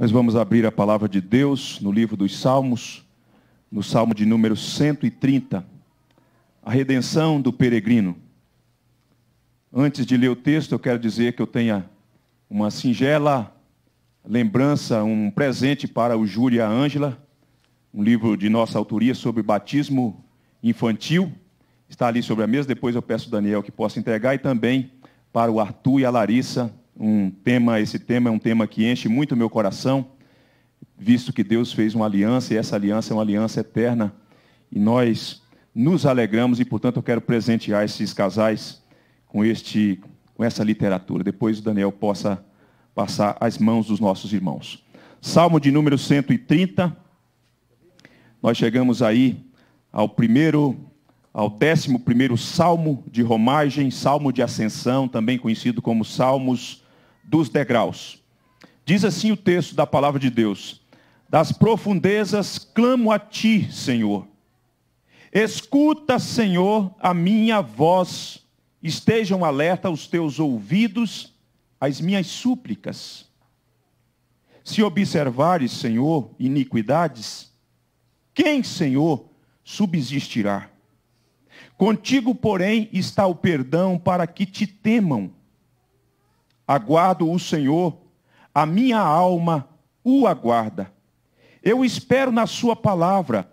Nós vamos abrir a palavra de Deus no livro dos Salmos, no Salmo de número 130, a redenção do peregrino. Antes de ler o texto, eu quero dizer que eu tenha uma singela lembrança, um presente para o Júlio e a Ângela, um livro de nossa autoria sobre batismo infantil. Está ali sobre a mesa, depois eu peço ao Daniel que possa entregar, e também para o Arthur e a Larissa, um tema, esse tema é um tema que enche muito o meu coração, visto que Deus fez uma aliança e essa aliança é uma aliança eterna e nós nos alegramos e portanto eu quero presentear esses casais com este com essa literatura. Depois o Daniel possa passar às mãos dos nossos irmãos. Salmo de número 130. Nós chegamos aí ao primeiro ao décimo primeiro salmo de romagem, salmo de ascensão, também conhecido como salmos dos degraus. Diz assim o texto da palavra de Deus: Das profundezas clamo a ti, Senhor. Escuta, Senhor, a minha voz. Estejam alerta os teus ouvidos às minhas súplicas. Se observares, Senhor, iniquidades, quem, Senhor, subsistirá? Contigo, porém, está o perdão para que te temam Aguardo o Senhor, a minha alma o aguarda. Eu espero na Sua palavra.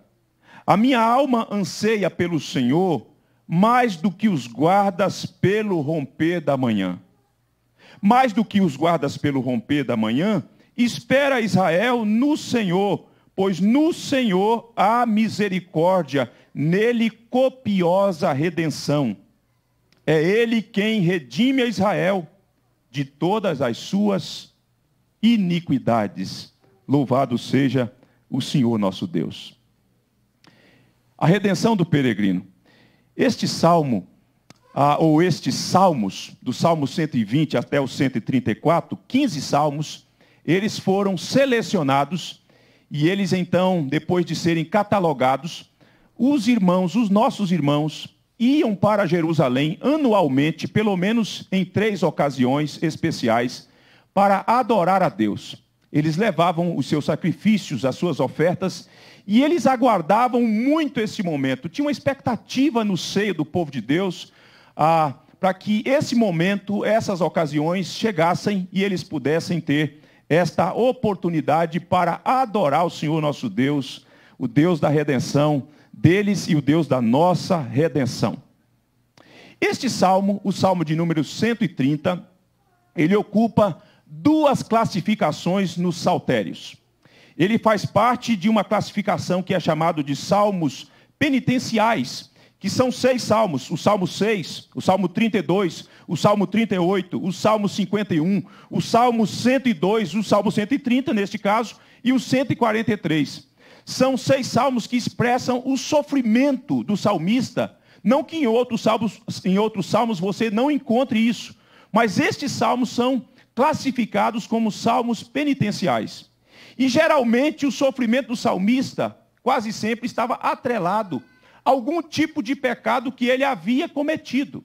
A minha alma anseia pelo Senhor mais do que os guardas pelo romper da manhã. Mais do que os guardas pelo romper da manhã, espera Israel no Senhor, pois no Senhor há misericórdia, nele copiosa redenção. É ele quem redime a Israel de todas as suas iniquidades. Louvado seja o Senhor nosso Deus. A redenção do peregrino. Este salmo, ah, ou estes salmos, do Salmo 120 até o 134, 15 salmos, eles foram selecionados e eles então, depois de serem catalogados, os irmãos, os nossos irmãos, iam para Jerusalém anualmente, pelo menos em três ocasiões especiais, para adorar a Deus. Eles levavam os seus sacrifícios, as suas ofertas, e eles aguardavam muito esse momento. Tinha uma expectativa no seio do povo de Deus ah, para que esse momento, essas ocasiões chegassem e eles pudessem ter esta oportunidade para adorar o Senhor nosso Deus, o Deus da redenção, deles e o Deus da nossa redenção. Este salmo, o salmo de número 130, ele ocupa duas classificações nos saltérios. Ele faz parte de uma classificação que é chamado de salmos penitenciais, que são seis salmos: o Salmo 6, o Salmo 32, o Salmo 38, o Salmo 51, o Salmo 102, o Salmo 130, neste caso, e o 143. São seis salmos que expressam o sofrimento do salmista. Não que em outros salmos, em outros salmos você não encontre isso, mas estes salmos são classificados como salmos penitenciais. E geralmente o sofrimento do salmista quase sempre estava atrelado a algum tipo de pecado que ele havia cometido.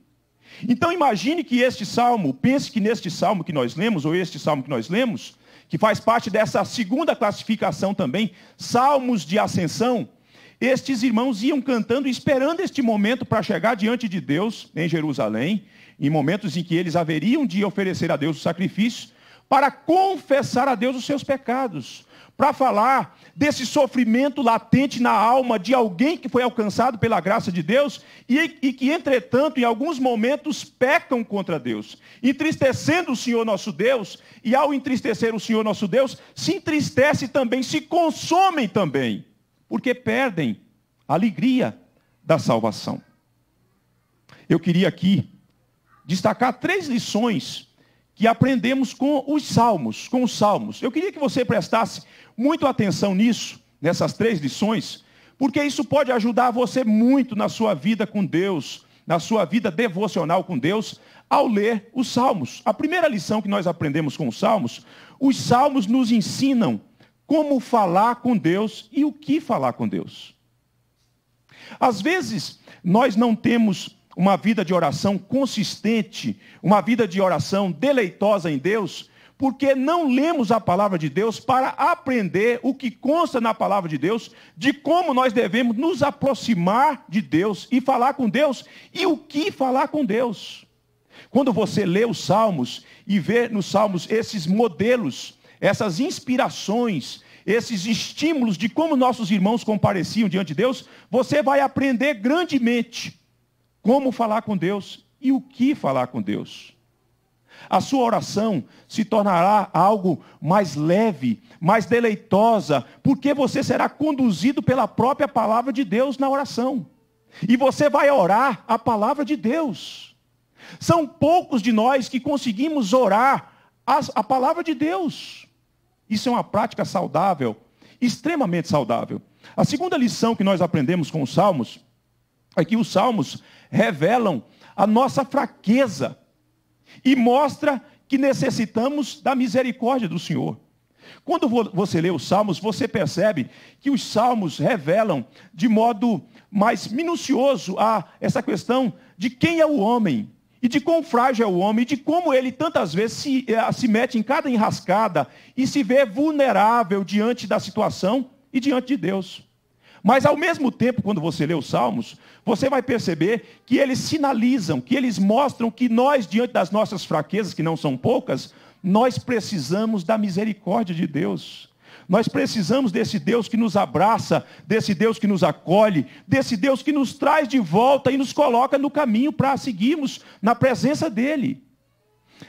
Então imagine que este salmo, pense que neste salmo que nós lemos, ou este salmo que nós lemos, que faz parte dessa segunda classificação também, salmos de ascensão, estes irmãos iam cantando, esperando este momento para chegar diante de Deus em Jerusalém, em momentos em que eles haveriam de oferecer a Deus o sacrifício, para confessar a Deus os seus pecados, para falar desse sofrimento latente na alma de alguém que foi alcançado pela graça de Deus e, e, que, entretanto, em alguns momentos pecam contra Deus, entristecendo o Senhor nosso Deus, e ao entristecer o Senhor nosso Deus, se entristece também, se consomem também, porque perdem a alegria da salvação. Eu queria aqui destacar três lições que aprendemos com os salmos, com os salmos. Eu queria que você prestasse muito atenção nisso, nessas três lições, porque isso pode ajudar você muito na sua vida com Deus, na sua vida devocional com Deus, ao ler os Salmos. A primeira lição que nós aprendemos com os Salmos, os Salmos nos ensinam como falar com Deus e o que falar com Deus. Às vezes, nós não temos uma vida de oração consistente, uma vida de oração deleitosa em Deus, porque não lemos a palavra de Deus para aprender o que consta na palavra de Deus, de como nós devemos nos aproximar de Deus e falar com Deus e o que falar com Deus. Quando você lê os Salmos e vê nos Salmos esses modelos, essas inspirações, esses estímulos de como nossos irmãos compareciam diante de Deus, você vai aprender grandemente como falar com Deus e o que falar com Deus. A sua oração se tornará algo mais leve, mais deleitosa, porque você será conduzido pela própria palavra de Deus na oração. E você vai orar a palavra de Deus. São poucos de nós que conseguimos orar a, a palavra de Deus. Isso é uma prática saudável, extremamente saudável. A segunda lição que nós aprendemos com os Salmos é que os Salmos revelam a nossa fraqueza e mostra que necessitamos da misericórdia do Senhor. Quando você lê os Salmos, você percebe que os Salmos revelam de modo mais minucioso a essa questão de quem é o homem e de quão frágil é o homem, e de como ele tantas vezes se, eh, se mete em cada enrascada e se vê vulnerável diante da situação e diante de Deus. Mas ao mesmo tempo, quando você lê os Salmos, você vai perceber que eles sinalizam, que eles mostram que nós, diante das nossas fraquezas, que não são poucas, nós precisamos da misericórdia de Deus. Nós precisamos desse Deus que nos abraça, desse Deus que nos acolhe, desse Deus que nos traz de volta e nos coloca no caminho para seguirmos na presença dEle.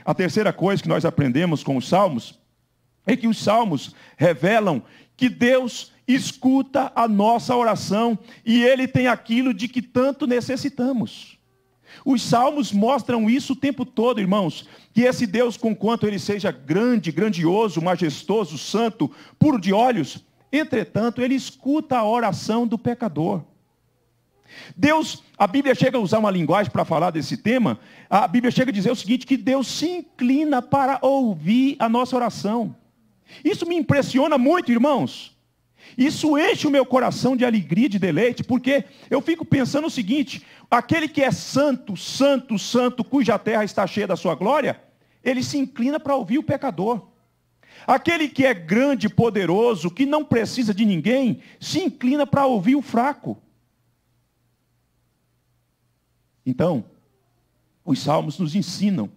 A terceira coisa que nós aprendemos com os Salmos é que os Salmos revelam que Deus escuta a nossa oração e ele tem aquilo de que tanto necessitamos. Os salmos mostram isso o tempo todo, irmãos, que esse Deus, conquanto ele seja grande, grandioso, majestoso, santo, puro de olhos, entretanto, ele escuta a oração do pecador. Deus, a Bíblia chega a usar uma linguagem para falar desse tema, a Bíblia chega a dizer o seguinte, que Deus se inclina para ouvir a nossa oração. Isso me impressiona muito, irmãos. Isso enche o meu coração de alegria, de deleite, porque eu fico pensando o seguinte: aquele que é santo, santo, santo, cuja terra está cheia da sua glória, ele se inclina para ouvir o pecador. Aquele que é grande, poderoso, que não precisa de ninguém, se inclina para ouvir o fraco. Então, os salmos nos ensinam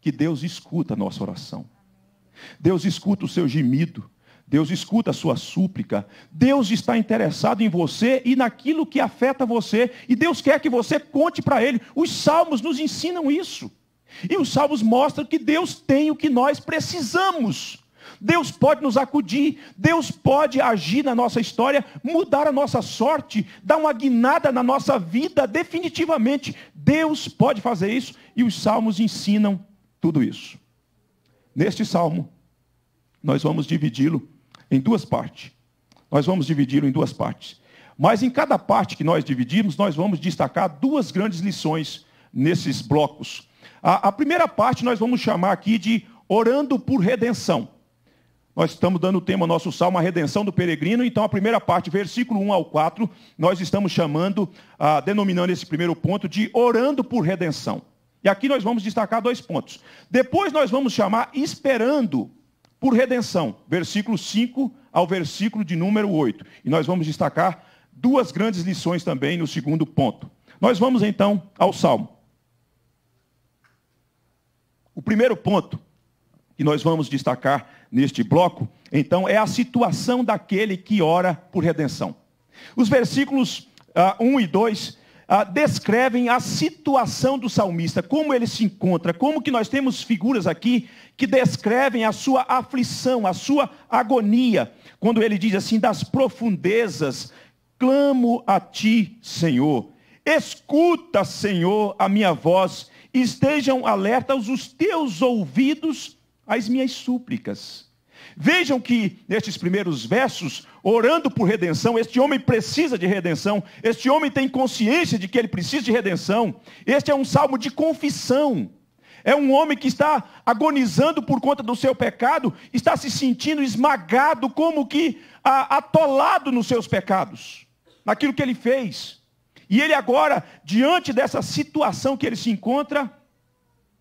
que Deus escuta a nossa oração. Deus escuta o seu gemido. Deus escuta a sua súplica. Deus está interessado em você e naquilo que afeta você. E Deus quer que você conte para Ele. Os salmos nos ensinam isso. E os salmos mostram que Deus tem o que nós precisamos. Deus pode nos acudir, Deus pode agir na nossa história, mudar a nossa sorte, dar uma guinada na nossa vida definitivamente. Deus pode fazer isso e os salmos ensinam tudo isso. Neste salmo, nós vamos dividi-lo em duas partes. Nós vamos dividi-lo em duas partes. Mas em cada parte que nós dividimos, nós vamos destacar duas grandes lições nesses blocos. A, a primeira parte nós vamos chamar aqui de orando por redenção. Nós estamos dando o tema ao nosso salmo, a redenção do peregrino. Então, a primeira parte, versículo 1 ao 4, nós estamos chamando, ah, denominando esse primeiro ponto de orando por redenção. E aqui nós vamos destacar dois pontos. Depois nós vamos chamar esperando por redenção, versículo 5 ao versículo de número 8. E nós vamos destacar duas grandes lições também no segundo ponto. Nós vamos então ao Salmo. O primeiro ponto que nós vamos destacar neste bloco, então, é a situação daquele que ora por redenção. Os versículos uh, ah, 1 e 2 ah, descrevem a situação do salmista, como ele se encontra, como que nós temos figuras aqui que descrevem a sua aflição, a sua agonia, quando ele diz assim: das profundezas clamo a ti, Senhor. Escuta, Senhor, a minha voz, estejam alertas os teus ouvidos às minhas súplicas. Vejam que nestes primeiros versos, orando por redenção, este homem precisa de redenção, este homem tem consciência de que ele precisa de redenção. Este é um salmo de confissão. É um homem que está agonizando por conta do seu pecado, está se sentindo esmagado, como que atolado nos seus pecados, naquilo que ele fez. E ele agora, diante dessa situação que ele se encontra,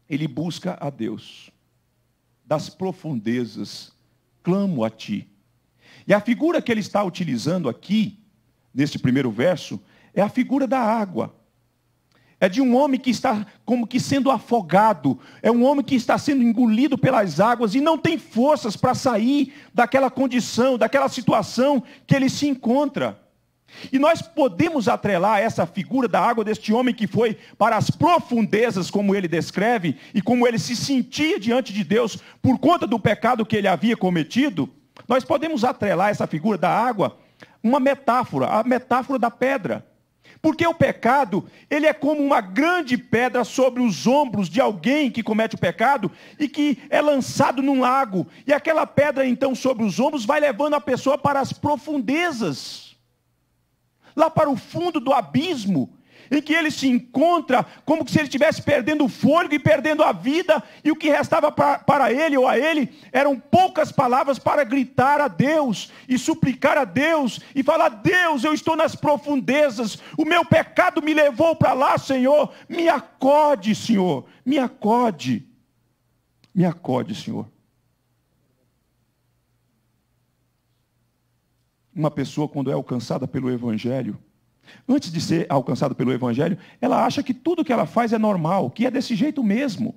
ele busca a Deus das profundezas clamo a ti. E a figura que ele está utilizando aqui, neste primeiro verso, é a figura da água. É de um homem que está como que sendo afogado, é um homem que está sendo engolido pelas águas e não tem forças para sair daquela condição, daquela situação que ele se encontra. E nós podemos atrelar essa figura da água deste homem que foi para as profundezas, como ele descreve, e como ele se sentia diante de Deus por conta do pecado que ele havia cometido. Nós podemos atrelar essa figura da água uma metáfora, a metáfora da pedra. Porque o pecado, ele é como uma grande pedra sobre os ombros de alguém que comete o pecado e que é lançado num lago. E aquela pedra, então, sobre os ombros, vai levando a pessoa para as profundezas lá para o fundo do abismo, em que ele se encontra como se ele estivesse perdendo o fôlego e perdendo a vida, e o que restava para, para ele ou a ele eram poucas palavras para gritar a Deus e suplicar a Deus e falar: Deus, eu estou nas profundezas, o meu pecado me levou para lá, Senhor, me acode, Senhor, me acode, me acode, Senhor. uma pessoa, quando é alcançada pelo Evangelho, antes de ser alcançada pelo Evangelho, ela acha que tudo que ela faz é normal, que é desse jeito mesmo.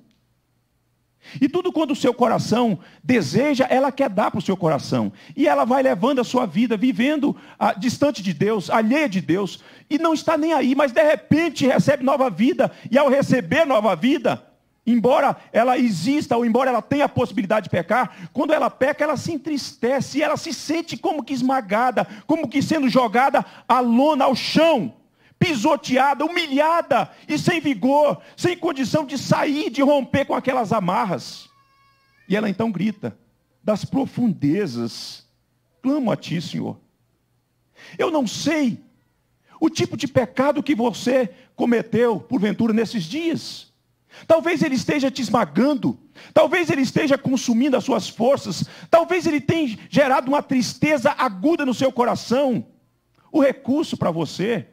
E tudo quanto o seu coração deseja, ela quer dar para o seu coração. E ela vai levando a sua vida, vivendo a, ah, distante de Deus, alheia de Deus, e não está nem aí, mas de repente recebe nova vida. E ao receber nova vida, embora ela exista ou embora ela tenha a possibilidade de pecar, quando ela peca, ela se entristece, ela se sente como que esmagada, como que sendo jogada à lona, ao chão, pisoteada, humilhada e sem vigor, sem condição de sair, de romper com aquelas amarras. E ela então grita: das profundezas, clamo a ti, Senhor. Eu não sei o tipo de pecado que você cometeu, porventura, nesses dias. Talvez ele esteja te esmagando, talvez ele esteja consumindo as suas forças, talvez ele tenha gerado uma tristeza aguda no seu coração. O recurso para você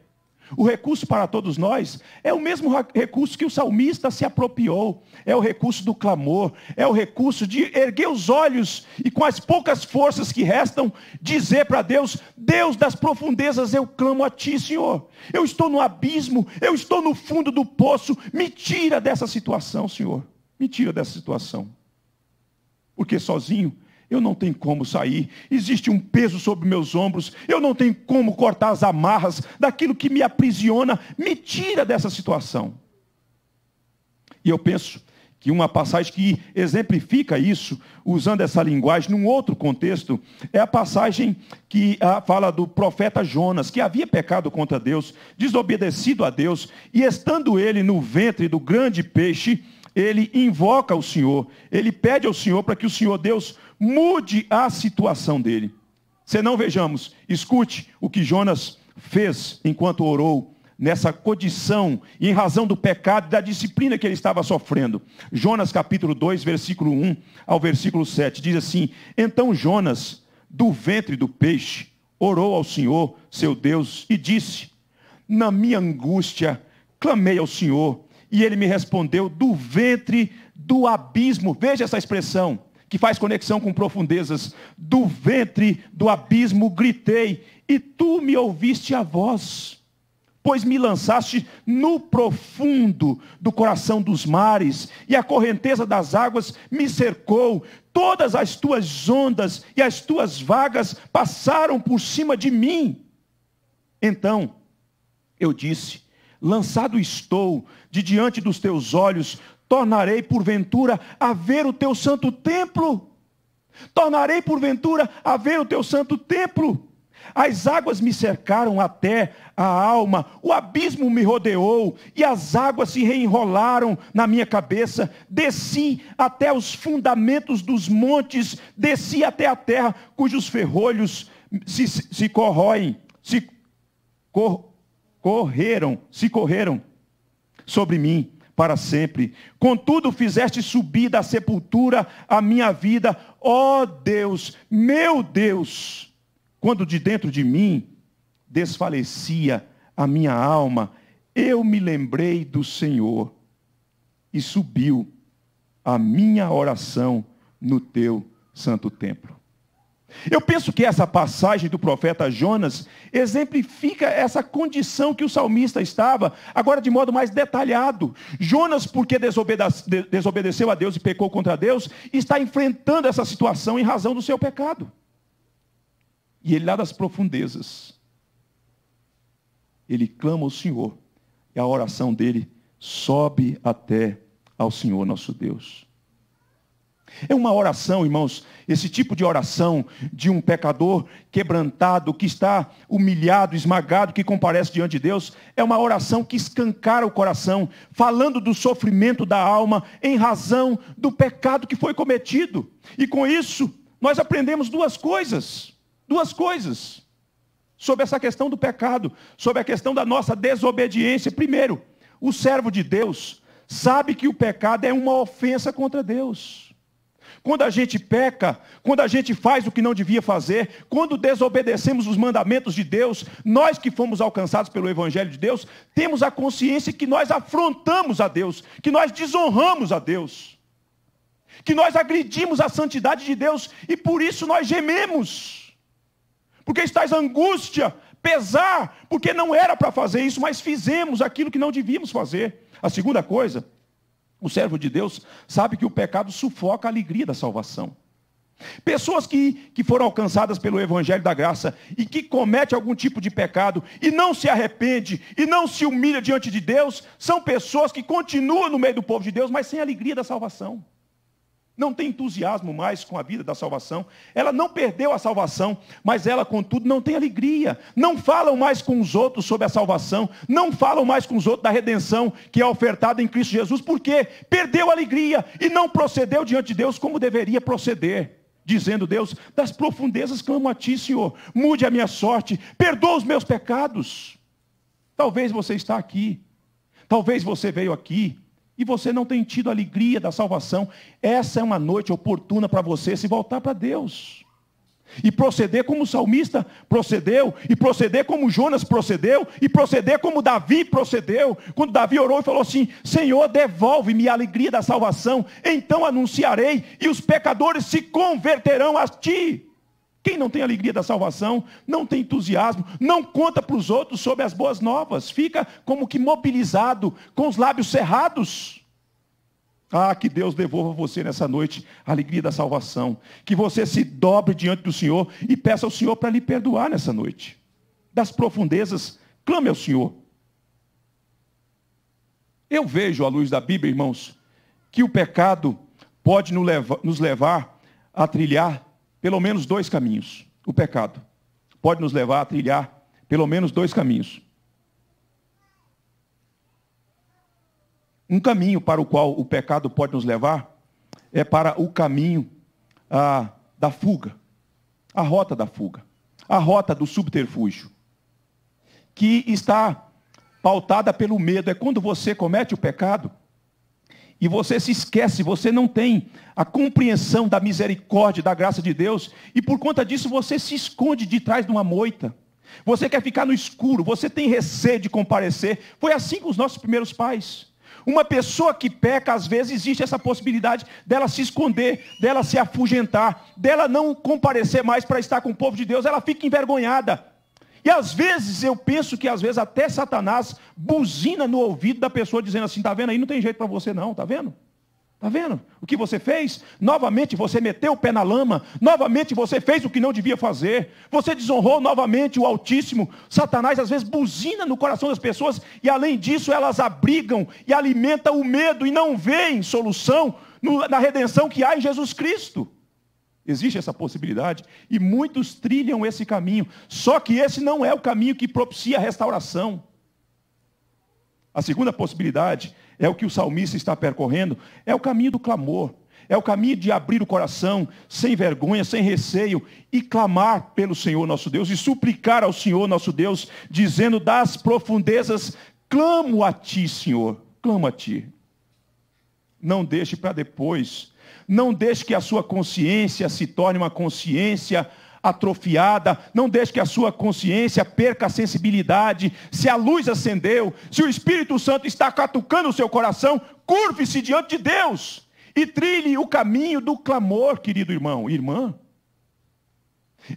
o recurso para todos nós é o mesmo recurso que o salmista se apropriou. É o recurso do clamor, é o recurso de erguer os olhos e com as poucas forças que restam dizer para Deus: Deus das profundezas, eu clamo a ti, Senhor. Eu estou no abismo, eu estou no fundo do poço. Me tira dessa situação, Senhor. Me tira dessa situação. Porque sozinho eu não tenho como sair, existe um peso sobre meus ombros, eu não tenho como cortar as amarras daquilo que me aprisiona, me tira dessa situação. E eu penso que uma passagem que exemplifica isso, usando essa linguagem num outro contexto, é a passagem que ah, fala do profeta Jonas, que havia pecado contra Deus, desobedecido a Deus, e estando ele no ventre do grande peixe, ele invoca o Senhor, ele pede ao Senhor para que o Senhor Deus mude a situação dele. Se não vejamos, escute o que Jonas fez enquanto orou nessa condição, em razão do pecado e da disciplina que ele estava sofrendo. Jonas capítulo 2, versículo 1 ao versículo 7 diz assim: Então Jonas, do ventre do peixe, orou ao Senhor, seu Deus, e disse: Na minha angústia, clamei ao Senhor e ele me respondeu: do ventre do abismo. Veja essa expressão que faz conexão com profundezas. Do ventre do abismo gritei, e tu me ouviste a voz. Pois me lançaste no profundo do coração dos mares, e a correnteza das águas me cercou. Todas as tuas ondas e as tuas vagas passaram por cima de mim. Então eu disse: lançado estou, de diante dos teus olhos, tornarei porventura a ver o teu santo templo. Tornarei porventura a ver o teu santo templo. As águas me cercaram até a alma, o abismo me rodeou, e as águas se reenrolaram na minha cabeça. Desci até os fundamentos dos montes, desci até a terra, cujos ferrolhos se, se, se corroem, se cor, correram, se correram sobre mim para sempre. Contudo, fizeste subir da sepultura a minha vida, ó oh, Deus, meu Deus, quando de dentro de mim desfalecia a minha alma, eu me lembrei do Senhor e subiu a minha oração no teu santo templo. Eu penso que essa passagem do profeta Jonas exemplifica essa condição que o salmista estava, agora de modo mais detalhado. Jonas, porque desobedeceu a Deus e pecou contra Deus, está enfrentando essa situação em razão do seu pecado. E ele lá das profundezas, ele clama ao Senhor, e a oração dele sobe até ao Senhor nosso Deus. É uma oração, irmãos, esse tipo de oração de um pecador quebrantado, que está humilhado, esmagado, que comparece diante de Deus, é uma oração que escancara o coração, falando do sofrimento da alma em razão do pecado que foi cometido. E com isso, nós aprendemos duas coisas, duas coisas sobre essa questão do pecado, sobre a questão da nossa desobediência. Primeiro, o servo de Deus sabe que o pecado é uma ofensa contra Deus quando a gente peca, quando a gente faz o que não devia fazer, quando desobedecemos os mandamentos de Deus, nós que fomos alcançados pelo Evangelho de Deus, temos a consciência que nós afrontamos a Deus, que nós desonramos a Deus, que nós agredimos a santidade de Deus e por isso nós gememos, porque estás angústia, pesar, porque não era para fazer isso, mas fizemos aquilo que não devíamos fazer. A segunda coisa o servo de Deus, sabe que o pecado sufoca a alegria da salvação. Pessoas que, que foram alcançadas pelo Evangelho da Graça e que comete algum tipo de pecado e não se arrepende e não se humilha diante de Deus, são pessoas que continuam no meio do povo de Deus, mas sem alegria da salvação não tem entusiasmo mais com a vida da salvação. Ela não perdeu a salvação, mas ela, contudo, não tem alegria. Não falam mais com os outros sobre a salvação, não falam mais com os outros da redenção que é ofertada em Cristo Jesus, porque perdeu a alegria e não procedeu diante de Deus como deveria proceder. Dizendo Deus, das profundezas clamo a ti, Senhor, mude a minha sorte, perdoa os meus pecados. Talvez você está aqui, talvez você veio aqui e você não tem tido a alegria da salvação, essa é uma noite oportuna para você se voltar para Deus. E proceder como o salmista procedeu, e proceder como Jonas procedeu, e proceder como Davi procedeu. Quando Davi orou e falou assim: Senhor, devolve-me a alegria da salvação, então anunciarei, e os pecadores se converterão a ti. Quem não tem alegria da salvação, não tem entusiasmo, não conta para os outros sobre as boas novas, fica como que mobilizado, com os lábios cerrados. Ah, que Deus devolva a você nessa noite a alegria da salvação. Que você se dobre diante do Senhor e peça ao Senhor para lhe perdoar nessa noite. Das profundezas, clame ao Senhor. Eu vejo, à luz da Bíblia, irmãos, que o pecado pode nos levar a trilhar pelo menos dois caminhos. O pecado pode nos levar a trilhar pelo menos dois caminhos. Um caminho para o qual o pecado pode nos levar é para o caminho ah, da fuga, a rota da fuga, a rota do subterfúgio, que está pautada pelo medo. É quando você comete o pecado, e você se esquece, você não tem a compreensão da misericórdia, da graça de Deus, e por conta disso você se esconde de trás de uma moita. Você quer ficar no escuro, você tem receio de comparecer. Foi assim com os nossos primeiros pais. Uma pessoa que peca, às vezes existe essa possibilidade dela se esconder, dela se afugentar, dela não comparecer mais para estar com o povo de Deus, ela fica envergonhada. E às vezes eu penso que às vezes até Satanás buzina no ouvido da pessoa dizendo assim: tá vendo aí, não tem jeito para você não, tá vendo? Tá vendo? O que você fez? Novamente você meteu o pé na lama, novamente você fez o que não devia fazer. Você desonrou novamente o Altíssimo. Satanás às vezes buzina no coração das pessoas e além disso elas abrigam e alimentam o medo e não veem solução na redenção que há em Jesus Cristo. Existe essa possibilidade e muitos trilham esse caminho. Só que esse não é o caminho que propicia a restauração. A segunda possibilidade é o que o salmista está percorrendo, é o caminho do clamor, é o caminho de abrir o coração, sem vergonha, sem receio, e clamar pelo Senhor nosso Deus, e suplicar ao Senhor nosso Deus, dizendo das profundezas: clamo a ti, Senhor, clamo a ti. Não deixe para depois. Não deixe que a sua consciência se torne uma consciência atrofiada, não deixe que a sua consciência perca a sensibilidade. Se a luz acendeu, se o Espírito Santo está catucando o seu coração, curve-se diante de Deus e trilhe o caminho do clamor, querido irmão, irmã.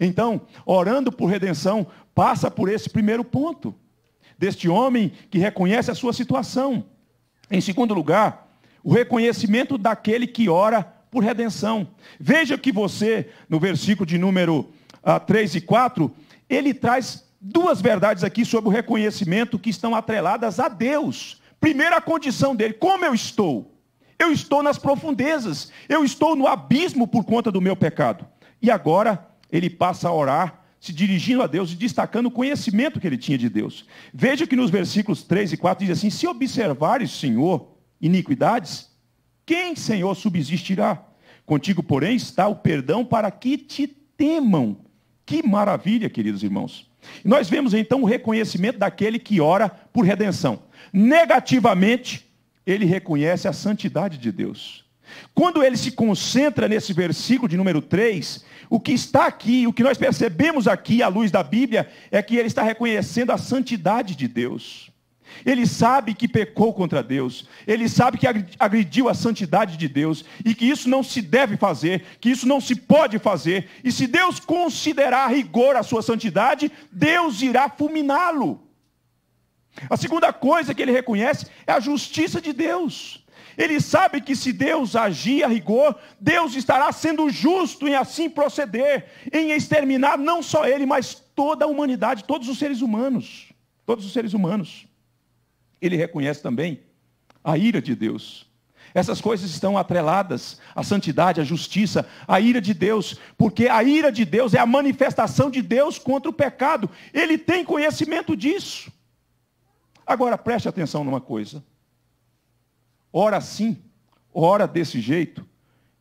Então, orando por redenção, passa por esse primeiro ponto, deste homem que reconhece a sua situação. Em segundo lugar, o reconhecimento daquele que ora por redenção. Veja que você, no versículo de número ah, 3 e 4, ele traz duas verdades aqui sobre o reconhecimento que estão atreladas a Deus. Primeiro, a condição dele: como eu estou? Eu estou nas profundezas, eu estou no abismo por conta do meu pecado. E agora ele passa a orar, se dirigindo a Deus e destacando o conhecimento que ele tinha de Deus. Veja que nos versículos 3 e 4 diz assim: Se observares, Senhor, iniquidades, quem, Senhor, subsistirá? Contigo, porém, está o perdão para que te temam. Que maravilha, queridos irmãos. nós vemos então o reconhecimento daquele que ora por redenção. Negativamente, ele reconhece a santidade de Deus. Quando ele se concentra nesse versículo de número 3, o que está aqui, o que nós percebemos aqui à luz da Bíblia, é que ele está reconhecendo a santidade de Deus. Ele sabe que pecou contra Deus, ele sabe que agrediu a santidade de Deus e que isso não se deve fazer, que isso não se pode fazer. E se Deus considerar rigor a sua santidade, Deus irá fulminá-lo. A segunda coisa que ele reconhece é a justiça de Deus. Ele sabe que se Deus agir a rigor, Deus estará sendo justo em assim proceder, em exterminar não só ele, mas toda a humanidade, todos os seres humanos. Todos os seres humanos ele reconhece também a ira de Deus. Essas coisas estão atreladas à santidade, à justiça, à ira de Deus, porque a ira de Deus é a manifestação de Deus contra o pecado. Ele tem conhecimento disso. Agora preste atenção numa coisa. Ora assim, ora desse jeito,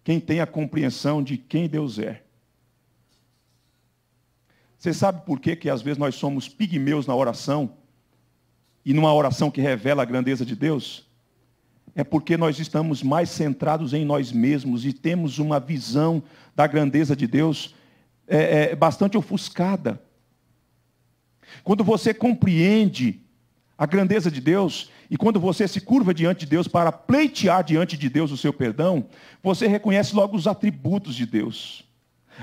quem tem a compreensão de quem Deus é. Você sabe por que, que às vezes nós somos pigmeus na oração e numa oração que revela a grandeza de Deus, é porque nós estamos mais centrados em nós mesmos e temos uma visão da grandeza de Deus é, é, bastante ofuscada. Quando você compreende a grandeza de Deus e quando você se curva diante de Deus para pleitear diante de Deus o seu perdão, você reconhece logo os atributos de Deus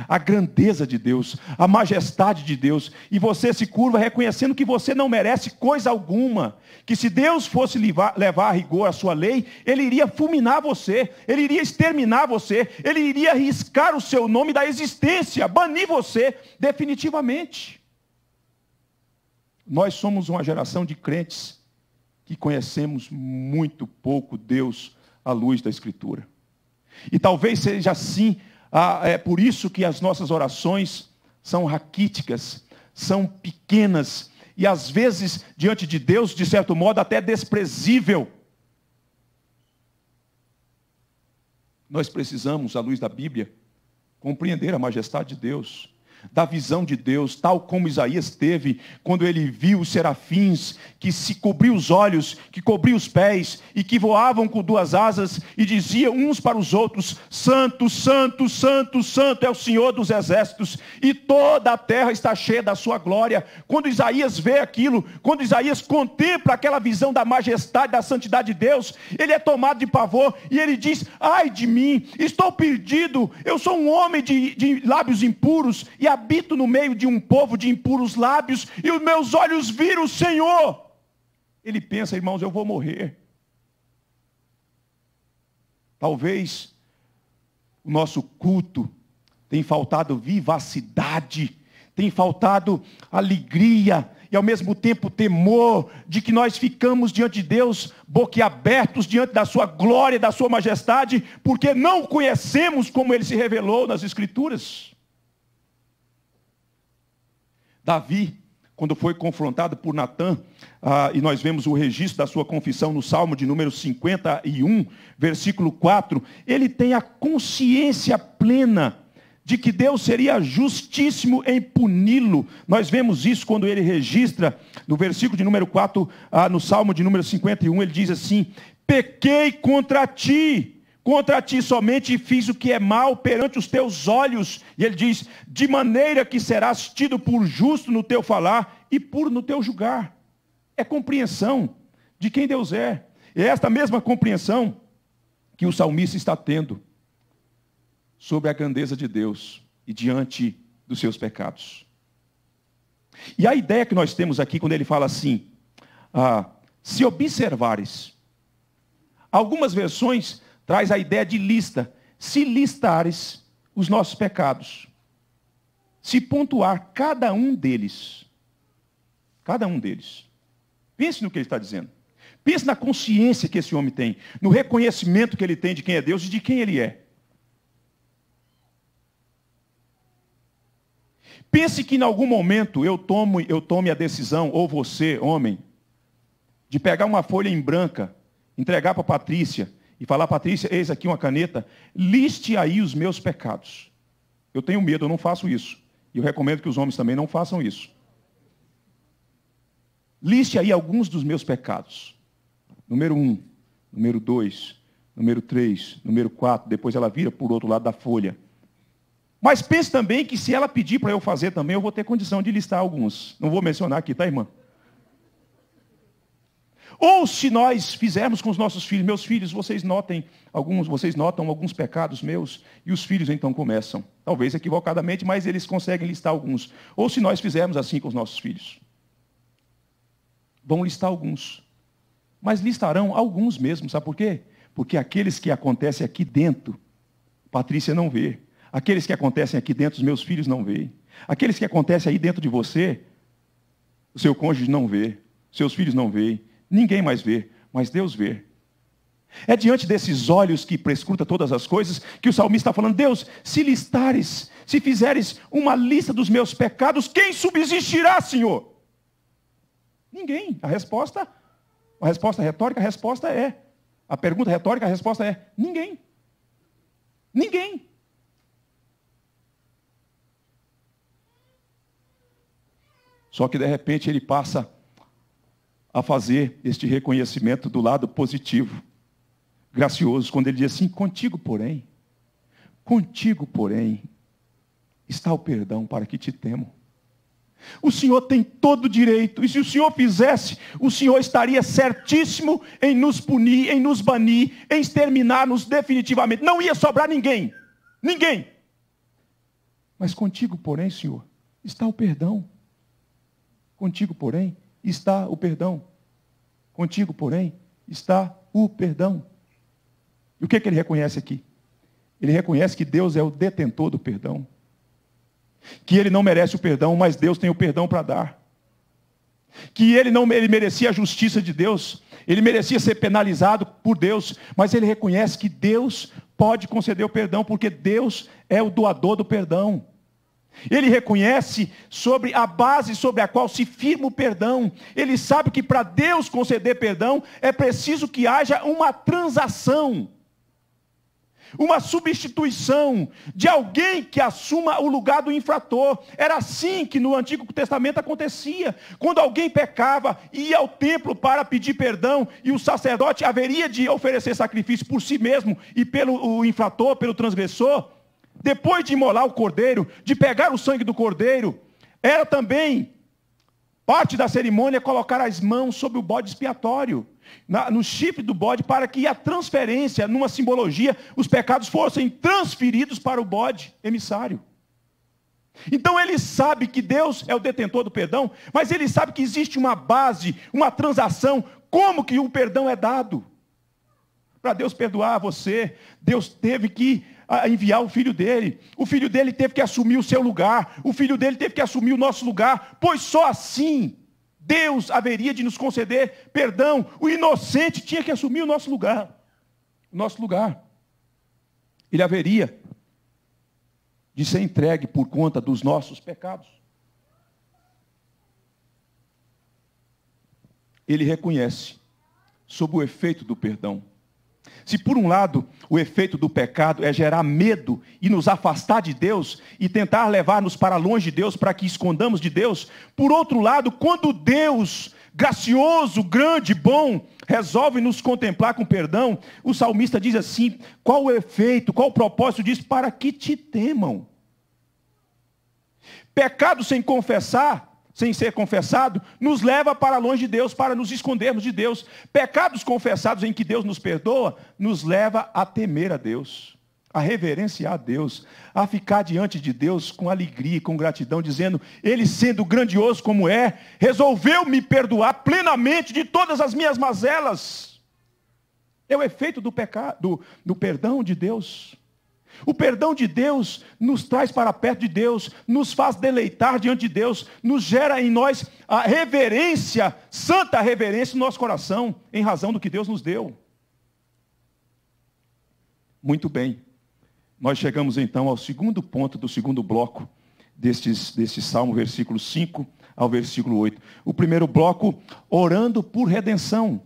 a grandeza de Deus, a majestade de Deus, e você se curva reconhecendo que você não merece coisa alguma, que se Deus fosse levar, levar a rigor a sua lei, ele iria fulminar você, ele iria exterminar você, ele iria riscar o seu nome da existência, banir você definitivamente. Nós somos uma geração de crentes que conhecemos muito pouco Deus à luz da Escritura. E talvez seja assim ah, é por isso que as nossas orações são raquíticas, são pequenas e às vezes diante de Deus, de certo modo, até desprezível. Nós precisamos, à luz da Bíblia, compreender a majestade de Deus da visão de Deus, tal como Isaías teve quando ele viu os serafins que se cobriam os olhos, que cobriam os pés e que voavam com duas asas e diziam uns para os outros: Santo, Santo, Santo, Santo é o Senhor dos exércitos e toda a terra está cheia da sua glória. Quando Isaías vê aquilo, quando Isaías contempla aquela visão da majestade, da santidade de Deus, ele é tomado de pavor e ele diz: Ai de mim, estou perdido, eu sou um homem de, de lábios impuros e habito no meio de um povo de impuros lábios e os meus olhos viram o Senhor. Ele pensa, irmãos, eu vou morrer. Talvez o nosso culto tem faltado vivacidade, tem faltado alegria e ao mesmo tempo temor de que nós ficamos diante de Deus boquiabertos diante da sua glória, da sua majestade, porque não conhecemos como ele se revelou nas escrituras. Davi, quando foi confrontado por Natã, ah, e nós vemos o registro da sua confissão no Salmo de número 51, versículo 4, ele tem a consciência plena de que Deus seria justíssimo em puni-lo. Nós vemos isso quando ele registra no versículo de número 4, ah, no Salmo de número 51, ele diz assim: Pequei contra ti, Contra ti somente fiz o que é mal perante os teus olhos. E ele diz: de maneira que serás tido por justo no teu falar e puro no teu julgar. É compreensão de quem Deus é. É esta mesma compreensão que o salmista está tendo sobre a grandeza de Deus e diante dos seus pecados. E a ideia que nós temos aqui quando ele fala assim, ah, se observares, algumas versões traz a ideia de lista. Se listares os nossos pecados, se pontuar cada um deles, cada um deles. Pense no que ele está dizendo. Pense na consciência que esse homem tem, no reconhecimento que ele tem de quem é Deus e de quem ele é. Pense que em algum momento eu tome, eu tome a decisão, ou você, homem, de pegar uma folha em branca, entregar para a Patrícia e falar, Patrícia, eis aqui uma caneta, liste aí os meus pecados. Eu tenho medo, eu não faço isso. E eu recomendo que os homens também não façam isso. Liste aí alguns dos meus pecados. Número um, número dois, número três, número quatro. Depois ela vira por outro lado da folha. Mas pense também que se ela pedir para eu fazer também, eu vou ter condição de listar alguns. Não vou mencionar aqui, tá, irmã? Ou se nós fizermos com os nossos filhos, meus filhos, vocês notem alguns, vocês notam alguns pecados meus, e os filhos então começam, talvez equivocadamente, mas eles conseguem listar alguns. Ou se nós fizermos assim com os nossos filhos, vão listar alguns. Mas listarão alguns mesmo, sabe por quê? Porque aqueles que acontecem aqui dentro, Patrícia não vê. Aqueles que acontecem aqui dentro, os meus filhos não veem. Aqueles que acontecem aí dentro de você, o seu cônjuge não vê, seus filhos não veem Ninguém mais vê, mas Deus vê. É diante desses olhos que prescruta todas as coisas que o salmista está falando: Deus, se listares, se fizeres uma lista dos meus pecados, quem subsistirá, Senhor? Ninguém. A resposta, a resposta retórica, a resposta é. A pergunta retórica, a resposta é: ninguém. Ninguém. Só que de repente ele passa a fazer este reconhecimento do lado positivo, gracioso, quando ele diz assim: Contigo, porém, contigo, porém, está o perdão para que te temo. O Senhor tem todo o direito, e se o Senhor fizesse, o Senhor estaria certíssimo em nos punir, em nos banir, em exterminar-nos definitivamente. Não ia sobrar ninguém, ninguém. Mas contigo, porém, Senhor, está o perdão. Contigo, porém, está o perdão. Contigo, porém, está o perdão. E o que, é que ele reconhece aqui? Ele reconhece que Deus é o detentor do perdão. Que ele não merece o perdão, mas Deus tem o perdão para dar. Que ele não ele merecia a justiça de Deus, ele merecia ser penalizado por Deus, mas ele reconhece que Deus pode conceder o perdão, porque Deus é o doador do perdão. Ele reconhece sobre a base sobre a qual se firma o perdão. Ele sabe que para Deus conceder perdão é preciso que haja uma transação, uma substituição de alguém que assuma o lugar do infrator. Era assim que no Antigo Testamento acontecia. Quando alguém pecava, ia ao templo para pedir perdão e o sacerdote haveria de oferecer sacrifício por si mesmo e pelo infrator, pelo transgressor depois de imolar o cordeiro, de pegar o sangue do cordeiro, era também parte da cerimônia colocar as mãos sobre o bode expiatório, no chifre do bode, para que a transferência, numa simbologia, os pecados fossem transferidos para o bode emissário. Então ele sabe que Deus é o detentor do perdão, mas ele sabe que existe uma base, uma transação, como que o perdão é dado. Para Deus perdoar você, Deus teve que a enviar o filho dele. O filho dele teve que assumir o seu lugar. O filho dele teve que assumir o nosso lugar. Pois só assim Deus haveria de nos conceder perdão. O inocente tinha que assumir o nosso lugar. O nosso lugar. Ele haveria de ser entregue por conta dos nossos pecados. Ele reconhece, sob o efeito do perdão, se por um lado o efeito do pecado é gerar medo e nos afastar de Deus e tentar levar-nos para longe de Deus para que escondamos de Deus, por outro lado, quando Deus, gracioso, grande, bom, resolve nos contemplar com perdão, o salmista diz assim: qual o efeito, qual o propósito disso? Para que te temam. Pecado sem confessar sem ser confessado, nos leva para longe de Deus, para nos escondermos de Deus. Pecados confessados em que Deus nos perdoa, nos leva a temer a Deus, a reverenciar a Deus, a ficar diante de Deus com alegria e com gratidão, dizendo: Ele, sendo grandioso como é, resolveu me perdoar plenamente de todas as minhas mazelas. É o efeito do, pecado, do, do perdão de Deus. O perdão de Deus nos traz para perto de Deus, nos faz deleitar diante de Deus, nos gera em nós a reverência, santa reverência no nosso coração, em razão do que Deus nos deu. Muito bem. Nós chegamos então ao segundo ponto do segundo bloco destes, deste salmo, versículo 5 ao versículo 8. O primeiro bloco, orando por redenção.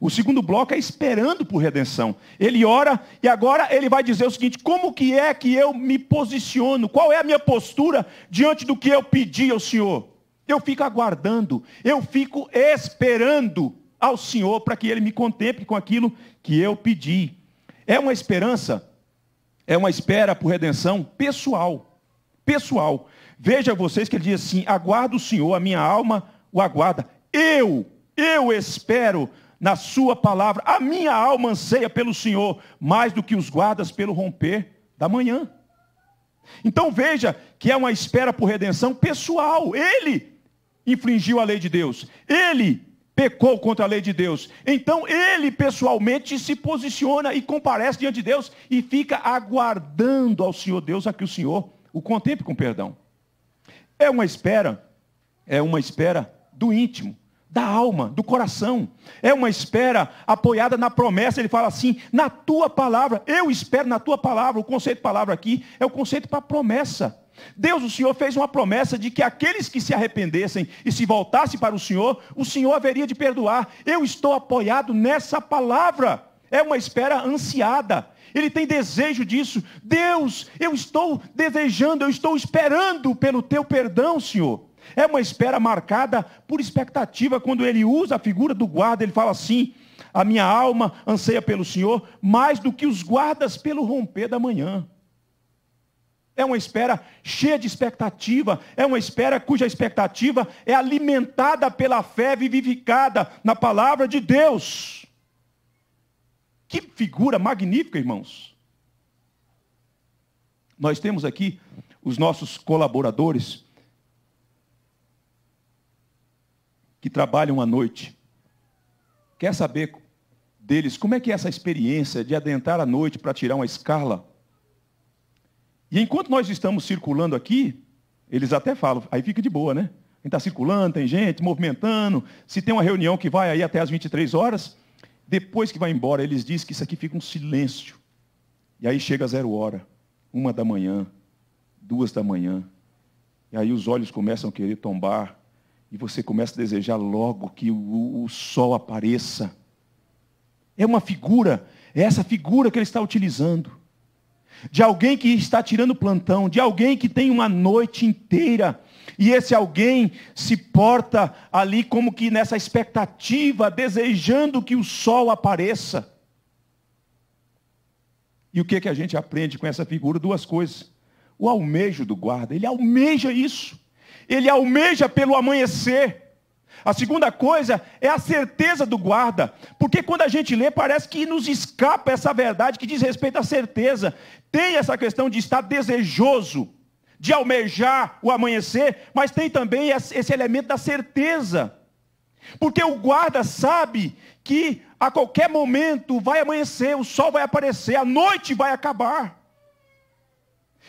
O segundo bloco é esperando por redenção. Ele ora e agora ele vai dizer o seguinte: como que é que eu me posiciono? Qual é a minha postura diante do que eu pedi ao Senhor? Eu fico aguardando, eu fico esperando ao Senhor para que ele me contemple com aquilo que eu pedi. É uma esperança, é uma espera por redenção pessoal. Pessoal. Veja vocês que ele diz assim: aguardo o Senhor, a minha alma o aguarda. Eu, eu espero na sua palavra. A minha alma anseia pelo Senhor, mais do que os guardas pelo romper da manhã. Então veja que é uma espera por redenção pessoal. Ele infringiu a lei de Deus. Ele pecou contra a lei de Deus. Então ele pessoalmente se posiciona e comparece diante de Deus e fica aguardando ao Senhor Deus a que o Senhor o contemple com perdão. É uma espera, é uma espera do íntimo da alma, do coração. É uma espera apoiada na promessa. Ele fala assim: na tua palavra, eu espero na tua palavra. O conceito palavra aqui é o conceito para promessa. Deus, o Senhor, fez uma promessa de que aqueles que se arrependessem e se voltassem para o Senhor, o Senhor haveria de perdoar. Eu estou apoiado nessa palavra. É uma espera ansiada. Ele tem desejo disso. Deus, eu estou desejando, eu estou esperando pelo teu perdão, Senhor. É uma espera marcada por expectativa. Quando ele usa a figura do guarda, ele fala assim: A minha alma anseia pelo Senhor mais do que os guardas pelo romper da manhã. É uma espera cheia de expectativa, é uma espera cuja expectativa é alimentada pela fé vivificada na palavra de Deus. Que figura magnífica, irmãos. Nós temos aqui os nossos colaboradores que trabalham à noite. Quer saber deles como é que é essa experiência de adentrar à noite para tirar uma escala? E enquanto nós estamos circulando aqui, eles até falam, aí fica de boa, né? A gente está circulando, tem gente, movimentando. Se tem uma reunião que vai aí até as 23 horas, depois que vai embora, eles dizem que isso aqui fica um silêncio. E aí chega zero hora, uma da manhã, duas da manhã. E aí os olhos começam a querer tombar e você começa a desejar logo que o, o sol apareça. É uma figura, é essa figura que ele está utilizando. De alguém que está tirando plantão, de alguém que tem uma noite inteira e esse alguém se porta ali como que nessa expectativa, desejando que o sol apareça. E o que que a gente aprende com essa figura? Duas coisas. O almejo do guarda, ele almeja isso ele almeja pelo amanhecer. A segunda coisa é a certeza do guarda, porque quando a gente lê, parece que nos escapa essa verdade que diz respeito à certeza. Tem essa questão de estar desejoso, de almejar o amanhecer, mas tem também esse elemento da certeza. Porque o guarda sabe que a qualquer momento vai amanhecer, o sol vai aparecer, a noite vai acabar.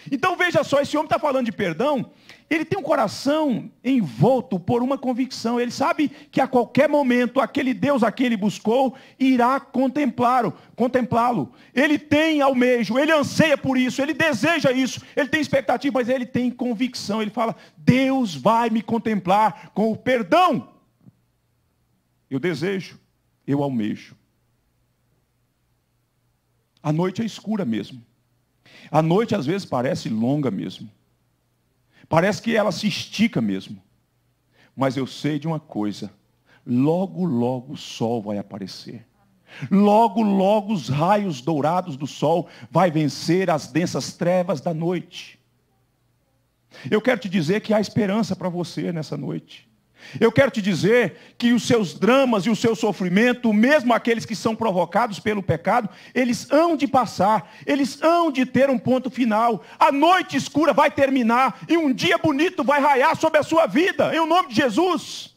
Então veja só, esse homem está falando de perdão, ele tem um coração envolto por uma convicção. Ele sabe que a qualquer momento aquele Deus a quem ele buscou irá contemplá-lo. Contemplá-lo. Ele tem almejo, ele anseia por isso, ele deseja isso, ele tem expectativa, mas ele tem convicção. Ele fala: Deus vai me contemplar com o perdão. Eu desejo, eu almejo. A noite é escura mesmo. A noite às vezes parece longa mesmo. Parece que ela se estica mesmo. Mas eu sei de uma coisa: logo, logo o sol vai aparecer. Logo, logo os raios dourados do sol vai vencer as densas trevas da noite. Eu quero te dizer que há esperança para você nessa noite. Eu quero te dizer que os seus dramas e o seu sofrimento, mesmo aqueles que são provocados pelo pecado, eles hão de passar, eles hão de ter um ponto final. A noite escura vai terminar e um dia bonito vai raiar sobre a sua vida, em nome de Jesus.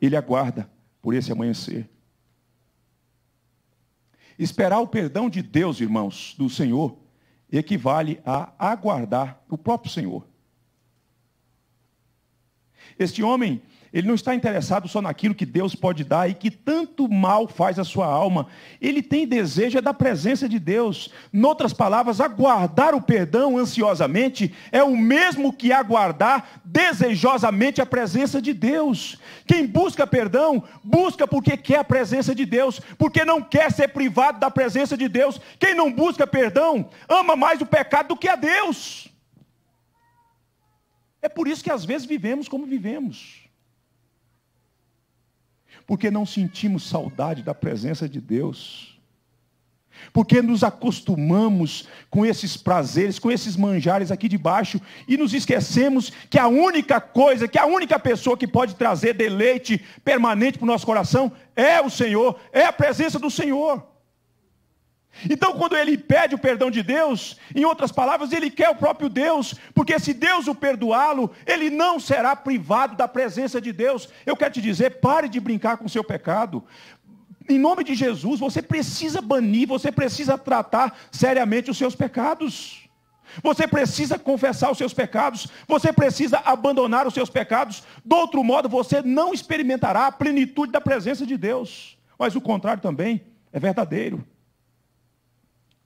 Ele aguarda por esse amanhecer. Esperar o perdão de Deus, irmãos, do Senhor, equivale a aguardar o próprio Senhor. Este homem, ele não está interessado só naquilo que Deus pode dar e que tanto mal faz à sua alma. Ele tem desejo é da presença de Deus. Noutras palavras, aguardar o perdão ansiosamente é o mesmo que aguardar desejosamente a presença de Deus. Quem busca perdão, busca porque quer a presença de Deus, porque não quer ser privado da presença de Deus. Quem não busca perdão, ama mais o pecado do que a Deus. É por isso que às vezes vivemos como vivemos. Porque não sentimos saudade da presença de Deus. Porque nos acostumamos com esses prazeres, com esses manjares aqui de baixo e nos esquecemos que a única coisa, que a única pessoa que pode trazer deleite permanente para o nosso coração é o Senhor, é a presença do Senhor. Então, quando ele pede o perdão de Deus, em outras palavras, ele quer o próprio Deus, porque se Deus o perdoá-lo, ele não será privado da presença de Deus. Eu quero te dizer, pare de brincar com o seu pecado. Em nome de Jesus, você precisa banir, você precisa tratar seriamente os seus pecados. Você precisa confessar os seus pecados, você precisa abandonar os seus pecados, do outro modo você não experimentará a plenitude da presença de Deus. Mas o contrário também é verdadeiro.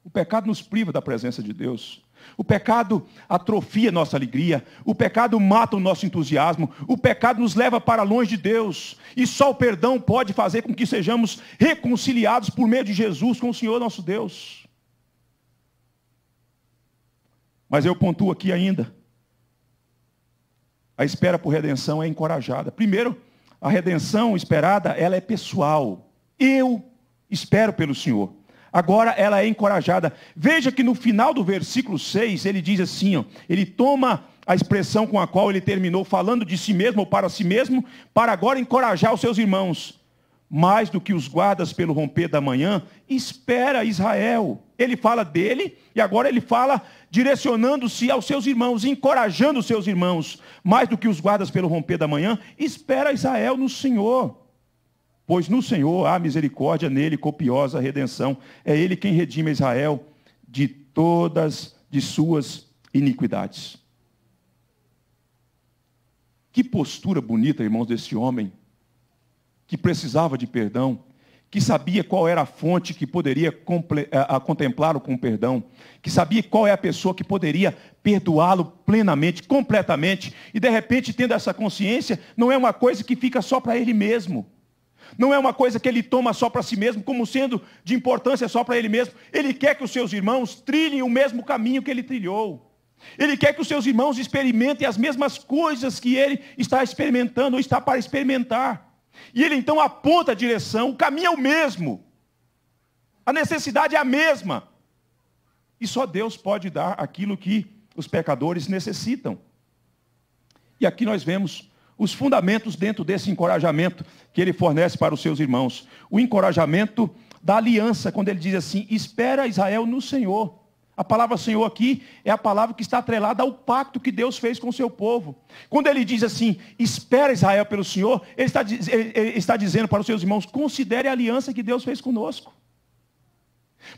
O pecado nos priva da presença de Deus. O pecado atrofia nossa alegria, o pecado mata o nosso entusiasmo, o pecado nos leva para longe de Deus, e só o perdão pode fazer com que sejamos reconciliados por meio de Jesus com o Senhor nosso Deus. Mas eu pontuo aqui ainda, a espera por redenção é encorajada. Primeiro, a redenção esperada, ela é pessoal. Eu espero pelo Senhor agora ela é encorajada. Veja que no final do versículo 6, ele diz assim, ó, ele toma a expressão com a qual ele terminou falando de si mesmo ou para si mesmo, para agora encorajar os seus irmãos. Mais do que os guardas pelo romper da manhã, espera Israel. Ele fala dele e agora ele fala direcionando-se aos seus irmãos, encorajando os seus irmãos. Mais do que os guardas pelo romper da manhã, espera Israel no Senhor. Pois no Senhor há misericórdia, nele copiosa redenção. É ele quem redime Israel de todas de suas iniquidades. Que postura bonita, irmãos, desse homem que precisava de perdão, que sabia qual era a fonte que poderia eh, contemplá-lo com perdão, que sabia qual é a pessoa que poderia perdoá-lo plenamente, completamente, e de repente, tendo essa consciência, não é uma coisa que fica só para ele mesmo não é uma coisa que ele toma só para si mesmo, como sendo de importância só para ele mesmo. Ele quer que os seus irmãos trilhem o mesmo caminho que ele trilhou. Ele quer que os seus irmãos experimentem as mesmas coisas que ele está experimentando ou está para experimentar. E ele então aponta a direção, o caminho é o mesmo. A necessidade é a mesma. E só Deus pode dar aquilo que os pecadores necessitam. E aqui nós vemos os fundamentos dentro desse encorajamento que ele fornece para os seus irmãos. O encorajamento da aliança, quando ele diz assim: Espera Israel no Senhor. A palavra Senhor aqui é a palavra que está atrelada ao pacto que Deus fez com o seu povo. Quando ele diz assim, espera Israel pelo Senhor, ele está, ele está dizendo para os seus irmãos, considere a aliança que Deus fez conosco.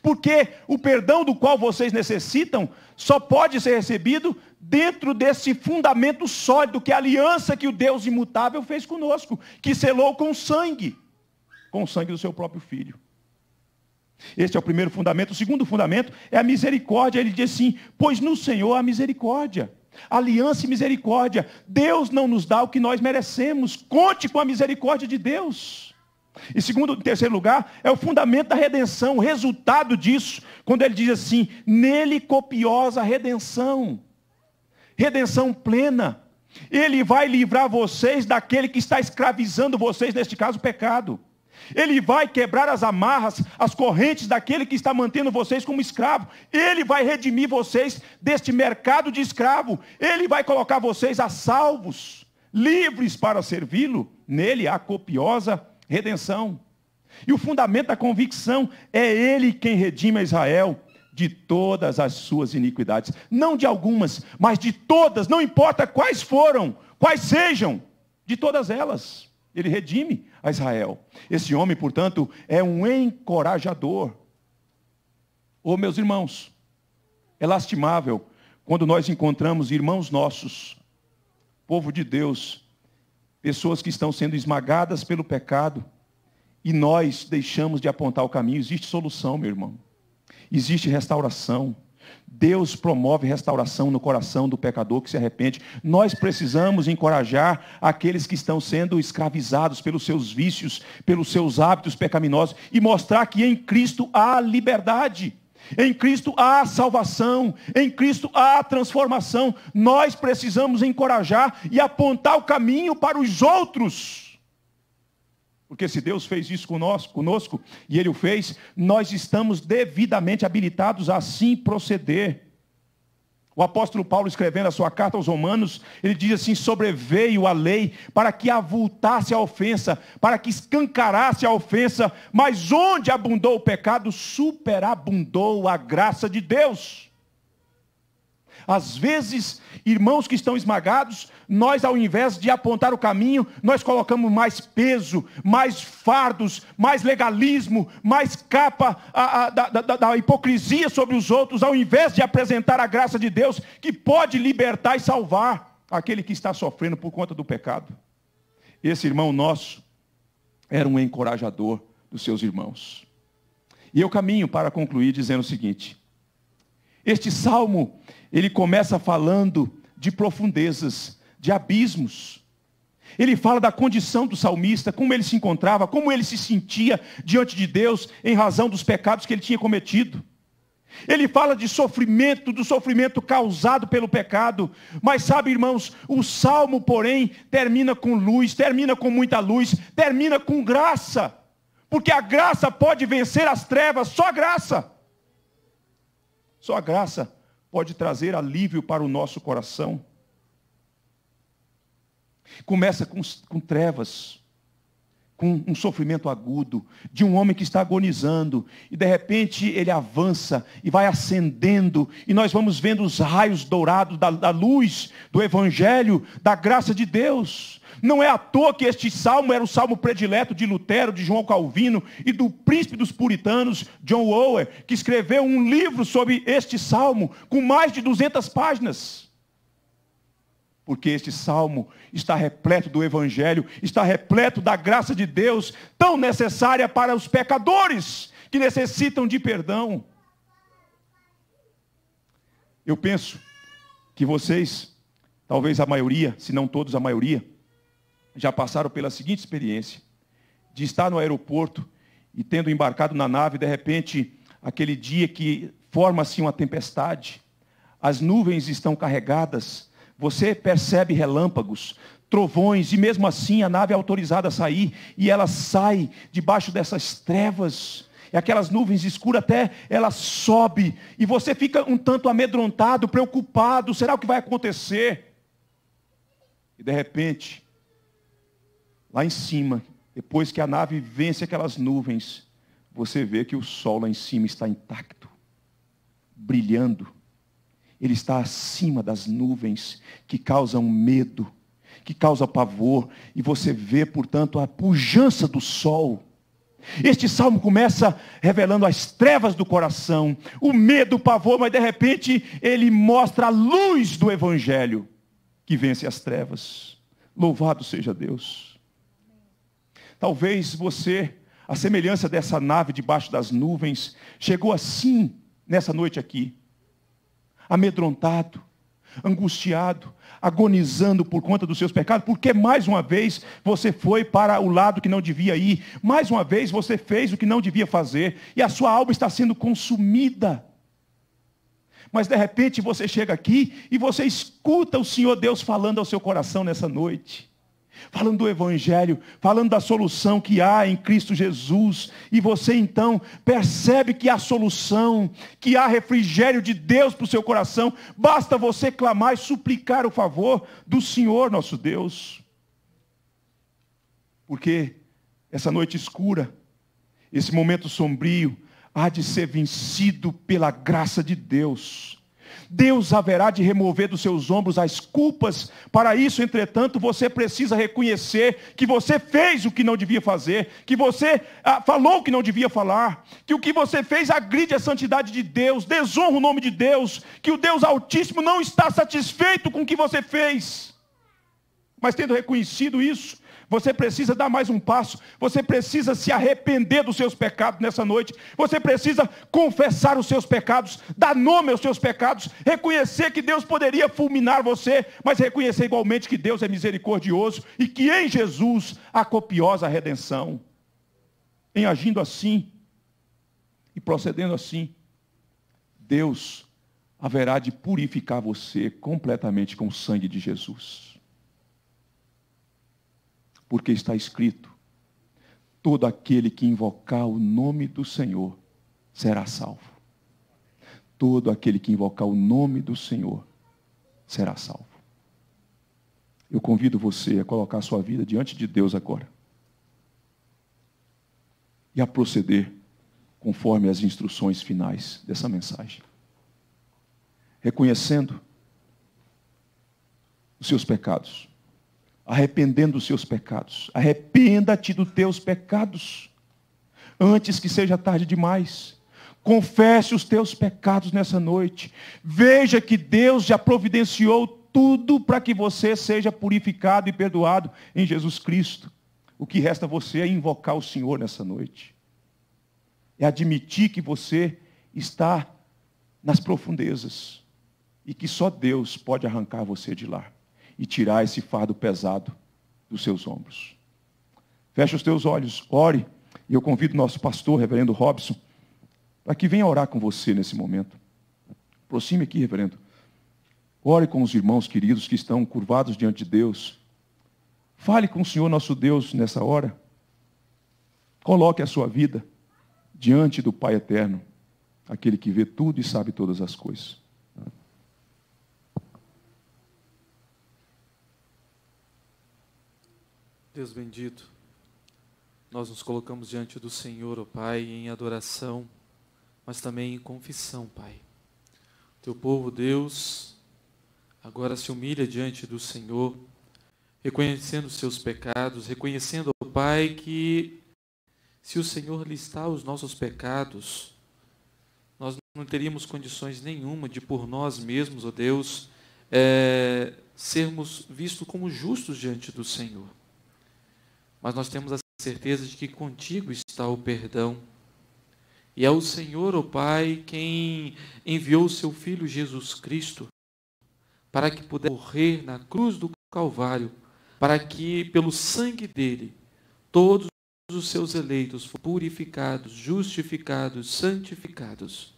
Porque o perdão do qual vocês necessitam só pode ser recebido dentro desse fundamento sólido que é a aliança que o Deus imutável fez conosco, que selou com sangue, com o sangue do seu próprio filho. Este é o primeiro fundamento. O segundo fundamento é a misericórdia. Ele diz assim: pois no Senhor há misericórdia. Aliança e misericórdia. Deus não nos dá o que nós merecemos. Conte com a misericórdia de Deus. E segundo, terceiro lugar, é o fundamento da redenção, o resultado disso, quando ele diz assim: nele copiosa redenção, redenção plena. Ele vai livrar vocês daquele que está escravizando vocês, neste caso, o pecado. Ele vai quebrar as amarras, as correntes daquele que está mantendo vocês como escravo. Ele vai redimir vocês deste mercado de escravo. Ele vai colocar vocês a salvos, livres para servi-lo. Nele há copiosa redenção redenção. E o fundamento da convicção é ele quem redime a Israel de todas as suas iniquidades. Não de algumas, mas de todas, não importa quais foram, quais sejam, de todas elas. Ele redime a Israel. Esse homem, portanto, é um encorajador. Oh, meus irmãos, é lastimável quando nós encontramos irmãos nossos, povo de Deus, pessoas que estão sendo esmagadas pelo pecado e nós deixamos de apontar o caminho. Existe solução, meu irmão. Existe restauração. Deus promove restauração no coração do pecador que se arrepende. Nós precisamos encorajar aqueles que estão sendo escravizados pelos seus vícios, pelos seus hábitos pecaminosos e mostrar que em Cristo há liberdade. Em Cristo há salvação, em Cristo há transformação. Nós precisamos encorajar e apontar o caminho para os outros. Porque se Deus fez isso conosco, conosco e Ele o fez, nós estamos devidamente habilitados a assim proceder. O apóstolo Paulo, escrevendo a sua carta aos Romanos, ele diz assim: sobreveio a lei para que avultasse a ofensa, para que escancarasse a ofensa, mas onde abundou o pecado, superabundou a graça de Deus. Às vezes, irmãos que estão esmagados, nós, ao invés de apontar o caminho, nós colocamos mais peso, mais fardos, mais legalismo, mais capa a, a, da, da, da hipocrisia sobre os outros, ao invés de apresentar a graça de Deus que pode libertar e salvar aquele que está sofrendo por conta do pecado. Esse irmão nosso era um encorajador dos seus irmãos. E eu caminho para concluir dizendo o seguinte: este salmo, ele começa falando de profundezas, de abismos. Ele fala da condição do salmista, como ele se encontrava, como ele se sentia diante de Deus em razão dos pecados que ele tinha cometido. Ele fala de sofrimento, do sofrimento causado pelo pecado. Mas sabe, irmãos, o salmo, porém, termina com luz, termina com muita luz, termina com graça. Porque a graça pode vencer as trevas, só graça. Só a graça pode trazer alívio para o nosso coração. Começa com, com trevas, com um sofrimento agudo, de um homem que está agonizando, e de repente ele avança e vai acendendo, e nós vamos vendo os raios dourados da, da, luz, do Evangelho, da graça de Deus. Não é à toa que este salmo era o salmo predileto de Lutero, de João Calvino e do príncipe dos puritanos, John Owen, que escreveu um livro sobre este salmo, com mais de 200 páginas porque este salmo está repleto do Evangelho, está repleto da graça de Deus, tão necessária para os pecadores que necessitam de perdão. Eu penso que vocês, talvez a maioria, se não todos a maioria, já passaram pela seguinte experiência: de estar no aeroporto e tendo embarcado na nave, de repente, aquele dia que forma-se uma tempestade, as nuvens estão carregadas você percebe relâmpagos, trovões, e mesmo assim a nave é autorizada a sair, e ela sai debaixo dessas trevas, e é aquelas nuvens escuras até ela sobe, e você fica um tanto amedrontado, preocupado: será o que vai acontecer? E de repente, lá em cima, depois que a nave vence aquelas nuvens, você vê que o sol lá em cima está intacto, brilhando, ele está acima das nuvens que causam medo, que causam pavor, e você vê, portanto, a pujança do sol. Este salmo começa revelando as trevas do coração, o medo, o pavor, mas de repente ele mostra a luz do evangelho que vence as trevas. Louvado seja Deus. Talvez você, a semelhança dessa nave debaixo das nuvens, chegou assim nessa noite aqui amedrontado, angustiado, agonizando por conta dos seus pecados, porque mais uma vez você foi para o lado que não devia ir, mais uma vez você fez o que não devia fazer, e a sua alma está sendo consumida. Mas de repente você chega aqui e você escuta o Senhor Deus falando ao seu coração nessa noite falando do Evangelho, falando da solução que há em Cristo Jesus, e você então percebe que há solução, que há refrigério de Deus para o seu coração, basta você clamar e suplicar o favor do Senhor nosso Deus. Porque essa noite escura, esse momento sombrio, há de ser vencido pela graça de Deus Deus haverá de remover dos seus ombros as culpas. Para isso, entretanto, você precisa reconhecer que você fez o que não devia fazer, que você ah, falou o que não devia falar, que o que você fez agride a santidade de Deus, desonra o nome de Deus, que o Deus Altíssimo não está satisfeito com o que você fez. Mas tendo reconhecido isso, você precisa dar mais um passo. Você precisa se arrepender dos seus pecados nessa noite. Você precisa confessar os seus pecados, dar nome aos seus pecados, reconhecer que Deus poderia fulminar você, mas reconhecer igualmente que Deus é misericordioso e que em Jesus há copiosa redenção. Em agindo assim e procedendo assim, Deus haverá de purificar você completamente com o sangue de Jesus porque está escrito: todo aquele que invocar o nome do Senhor será salvo. Todo aquele que invocar o nome do Senhor será salvo. Eu convido você a colocar a sua vida diante de Deus agora e a proceder conforme as instruções finais dessa mensagem. Reconhecendo os seus pecados arrependendo dos seus pecados. Arrependa-te dos teus pecados, antes que seja tarde demais. Confesse os teus pecados nessa noite. Veja que Deus já providenciou tudo para que você seja purificado e perdoado em Jesus Cristo. O que resta a você é invocar o Senhor nessa noite. É admitir que você está nas profundezas e que só Deus pode arrancar você de lá e tirar esse fardo pesado dos seus ombros. Feche os teus olhos, ore, e eu convido nosso pastor, reverendo Robson, para que venha orar com você nesse momento. Aproxime aqui, reverendo. Ore com os irmãos queridos que estão curvados diante de Deus. Fale com o Senhor nosso Deus nessa hora. Coloque a sua vida diante do Pai eterno, aquele que vê tudo e sabe todas as coisas. Deus bendito, nós nos colocamos diante do Senhor, ó oh Pai, em adoração, mas também em confissão, Pai. Teu povo, Deus, agora se humilha diante do Senhor, reconhecendo os seus pecados, reconhecendo, ó oh Pai, que se o Senhor listar os nossos pecados, nós não teríamos condições nenhuma de por nós mesmos, ó oh Deus, é, sermos vistos como justos diante do Senhor mas nós temos a certeza de que contigo está o perdão. E é o Senhor, ó oh Pai, quem enviou o seu Filho Jesus Cristo para que pudesse morrer na cruz do Calvário, para que, pelo sangue dele, todos os seus eleitos fossem purificados, justificados, santificados